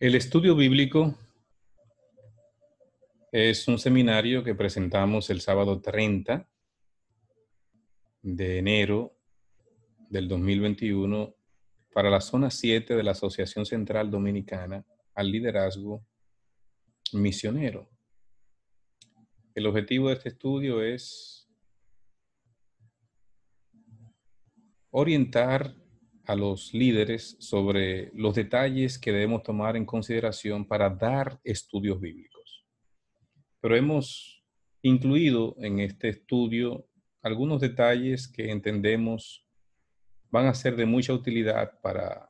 El estudio bíblico es un seminario que presentamos el sábado 30 de enero del 2021 para la zona 7 de la Asociación Central Dominicana al Liderazgo Misionero. El objetivo de este estudio es orientar a los líderes sobre los detalles que debemos tomar en consideración para dar estudios bíblicos. Pero hemos incluido en este estudio algunos detalles que entendemos van a ser de mucha utilidad para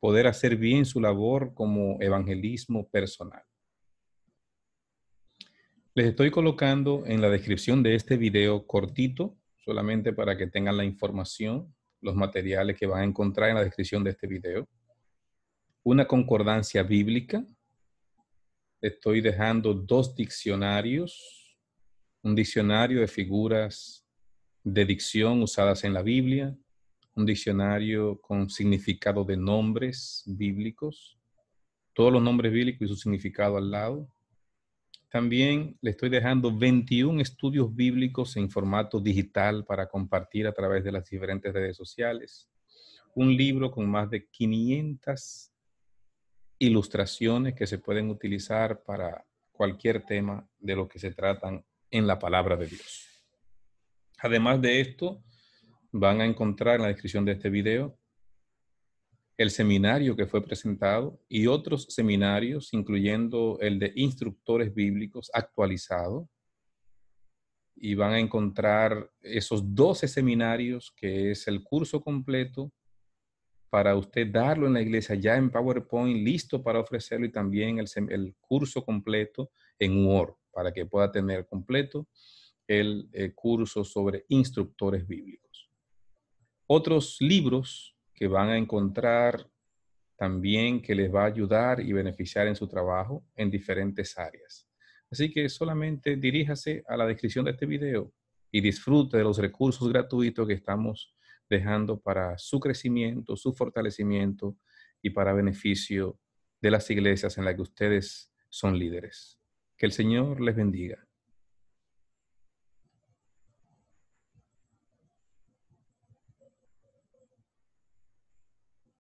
poder hacer bien su labor como evangelismo personal. Les estoy colocando en la descripción de este video cortito, solamente para que tengan la información los materiales que van a encontrar en la descripción de este video. Una concordancia bíblica. Estoy dejando dos diccionarios. Un diccionario de figuras de dicción usadas en la Biblia. Un diccionario con significado de nombres bíblicos. Todos los nombres bíblicos y su significado al lado. También le estoy dejando 21 estudios bíblicos en formato digital para compartir a través de las diferentes redes sociales. Un libro con más de 500 ilustraciones que se pueden utilizar para cualquier tema de lo que se tratan en la palabra de Dios. Además de esto, van a encontrar en la descripción de este video el seminario que fue presentado y otros seminarios, incluyendo el de instructores bíblicos actualizado. Y van a encontrar esos 12 seminarios, que es el curso completo, para usted darlo en la iglesia ya en PowerPoint, listo para ofrecerlo y también el, curso completo en Word, para que pueda tener completo el eh, curso sobre instructores bíblicos. Otros libros que van a encontrar también que les va a ayudar y beneficiar en su trabajo en diferentes áreas. Así que solamente diríjase a la descripción de este video y disfrute de los recursos gratuitos que estamos dejando para su crecimiento, su fortalecimiento y para beneficio de las iglesias en las que ustedes son líderes. Que el Señor les bendiga.